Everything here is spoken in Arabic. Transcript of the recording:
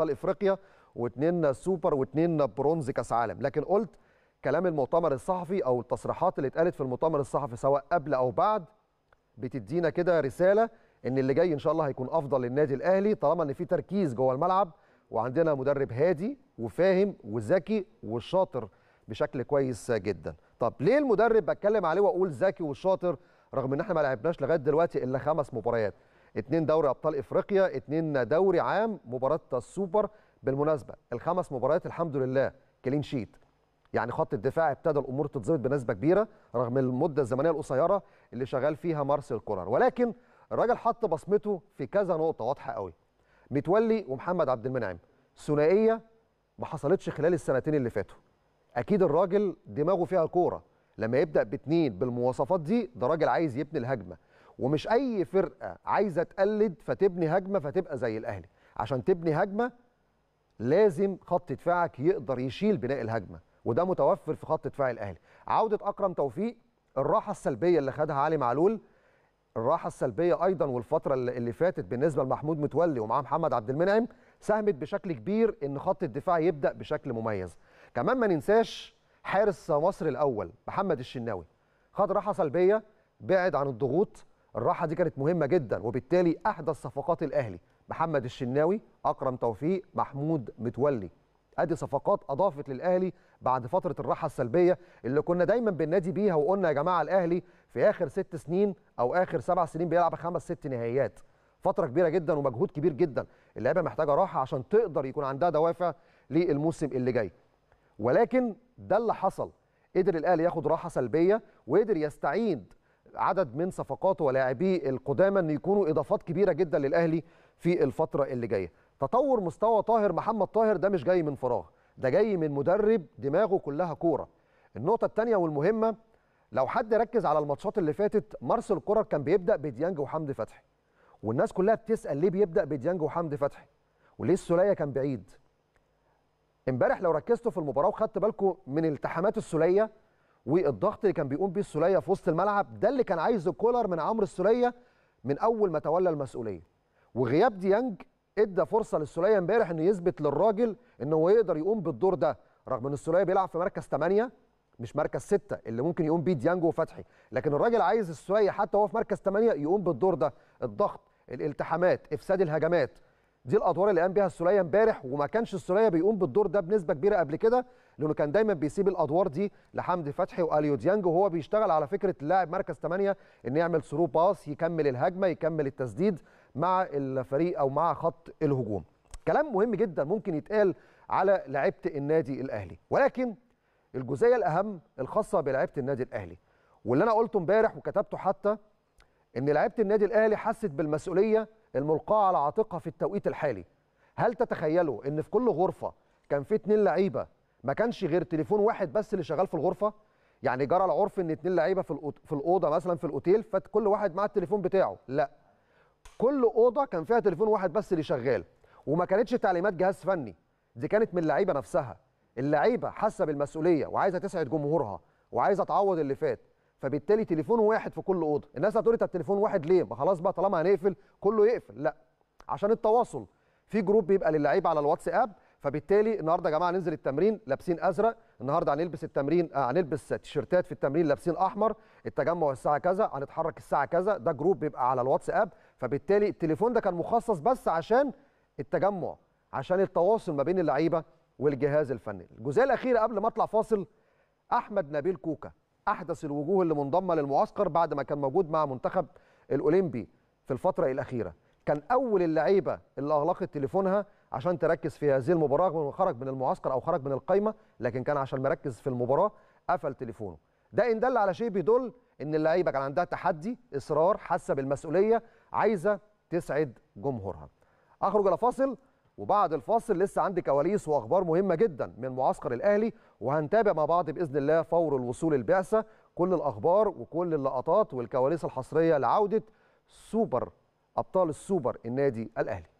ابطال افريقيا واثنين سوبر واثنين برونز كاس عالم لكن قلت كلام المؤتمر الصحفي او التصريحات اللي اتقالت في المؤتمر الصحفي سواء قبل او بعد بتدينا كده رساله ان اللي جاي ان شاء الله هيكون افضل للنادي الاهلي طالما ان في تركيز جوه الملعب وعندنا مدرب هادي وفاهم وذكي وشاطر بشكل كويس جدا طب ليه المدرب بتكلم عليه واقول ذكي وشاطر رغم ان احنا ما لعبناش لغايه دلوقتي الا خمس مباريات اثنين دوري ابطال افريقيا اثنين دوري عام مباراه السوبر بالمناسبه الخمس مباريات الحمد لله كلين شيت يعني خط الدفاع ابتدى الامور تتظبط بنسبه كبيره رغم المده الزمنيه القصيره اللي شغال فيها مارسيل كولر ولكن الراجل حط بصمته في كذا نقطه واضحه قوي متولي ومحمد عبد المنعم ثنائيه ما حصلتش خلال السنتين اللي فاتوا اكيد الراجل دماغه فيها كوره لما يبدا باتنين بالمواصفات دي ده راجل عايز يبني الهجمه ومش اي فرقه عايزه تقلد فتبني هجمه فتبقى زي الاهلي عشان تبني هجمه لازم خط دفاعك يقدر يشيل بناء الهجمه وده متوفر في خط دفاع الاهلي عوده اكرم توفيق الراحه السلبيه اللي خدها علي معلول الراحه السلبيه ايضا والفتره اللي فاتت بالنسبه لمحمود متولي ومعاه محمد عبد المنعم ساهمت بشكل كبير ان خط الدفاع يبدا بشكل مميز كمان ما ننساش حارس مصر الاول محمد الشناوي خد راحه سلبيه بعد عن الضغوط الراحه دي كانت مهمه جدا وبالتالي احدث صفقات الاهلي محمد الشناوي اكرم توفيق محمود متولي ادي صفقات اضافت للاهلي بعد فتره الراحه السلبيه اللي كنا دايما بننادي بيها وقلنا يا جماعه الاهلي في اخر ست سنين او اخر سبع سنين بيلعب خمس ست نهائيات فتره كبيره جدا ومجهود كبير جدا اللعيبه محتاجه راحه عشان تقدر يكون عندها دوافع للموسم اللي جاي ولكن ده اللي حصل قدر الاهلي ياخد راحه سلبيه وقدر يستعيد عدد من صفقاته ولاعبيه القدامى ان يكونوا اضافات كبيره جدا للاهلي في الفتره اللي جايه تطور مستوى طاهر محمد طاهر ده مش جاي من فراغ ده جاي من مدرب دماغه كلها كوره النقطه الثانيه والمهمه لو حد ركز على الماتشات اللي فاتت مارسل كولر كان بيبدا بديانج وحمدي فتحي والناس كلها بتسال ليه بيبدا بديانج وحمدي فتحي وليه السوليه كان بعيد امبارح لو ركزتوا في المباراه وخدت بالكم من التحامات السوليه والضغط اللي كان بيقوم بيه السوليه في وسط الملعب ده اللي كان عايزه كولر من عمرو السوليه من اول ما تولى المسؤوليه وغياب ديانج ادى فرصه للسوليه امبارح انه يثبت للراجل انه هو يقدر يقوم بالدور ده رغم ان السوليه بيلعب في مركز 8 مش مركز 6 اللي ممكن يقوم بيه ديانج وفتحي لكن الراجل عايز السوليه حتى وهو في مركز 8 يقوم بالدور ده الضغط الالتحامات افساد الهجمات دي الادوار اللي قام بيها السوليه امبارح وما كانش السوليه بيقوم بالدور ده بنسبه كبيره قبل كده لانه كان دايما بيسيب الادوار دي لحمدي فتحي واليو ديانج وهو بيشتغل على فكره اللاعب مركز 8 ان يعمل ثرو باس يكمل الهجمه يكمل التسديد مع الفريق او مع خط الهجوم كلام مهم جدا ممكن يتقال على لعيبه النادي الاهلي ولكن الجزئيه الاهم الخاصه بلعيبه النادي الاهلي واللي انا قلته امبارح وكتبته حتى ان لعيبه النادي الاهلي حست بالمسؤوليه الملقاه على عاتقها في التوقيت الحالي هل تتخيلوا ان في كل غرفه كان في اتنين لعيبه ما كانش غير تليفون واحد بس اللي شغال في الغرفه يعني جرى العرف ان اتنين لعيبه في في الاوضه مثلا في الاوتيل فكل واحد معاه التليفون بتاعه لا كل اوضه كان فيها تليفون واحد بس اللي شغال وما كانتش تعليمات جهاز فني دي كانت من اللعيبه نفسها اللعيبه حاسه بالمسؤوليه وعايزه تسعد جمهورها وعايزه تعوض اللي فات فبالتالي تليفون واحد في كل اوضه الناس هتقول طب تليفون واحد ليه ما خلاص بقى طالما هنقفل كله يقفل لا عشان التواصل في جروب بيبقى للعيبه على الواتساب فبالتالي النهارده يا جماعه ننزل التمرين لابسين ازرق النهارده هنلبس التمرين آه، هنلبس آه تيشرتات في التمرين لابسين احمر التجمع الساعه كذا هنتحرك الساعه كذا ده جروب بيبقى على الواتساب فبالتالي التليفون ده كان مخصص بس عشان التجمع عشان التواصل ما بين اللعيبه والجهاز الفني الجزئيه الاخيره قبل ما اطلع فاصل احمد نبيل كوكا احدث الوجوه اللي منضمه للمعسكر بعد ما كان موجود مع منتخب الاولمبي في الفتره الاخيره كان اول اللعيبه اللي اغلقت تليفونها عشان تركز في هذه المباراه رغم انه خرج من المعسكر او خرج من القايمه لكن كان عشان مركز في المباراه قفل تليفونه ده ان دل على شيء بيدل ان اللعيبه كان عندها تحدي اصرار حاسه بالمسؤوليه عايزه تسعد جمهورها اخرج الى فاصل وبعد الفاصل لسه عندي كواليس واخبار مهمه جدا من معسكر الاهلي وهنتابع مع بعض باذن الله فور الوصول البعثه كل الاخبار وكل اللقطات والكواليس الحصريه لعوده سوبر ابطال السوبر النادي الاهلي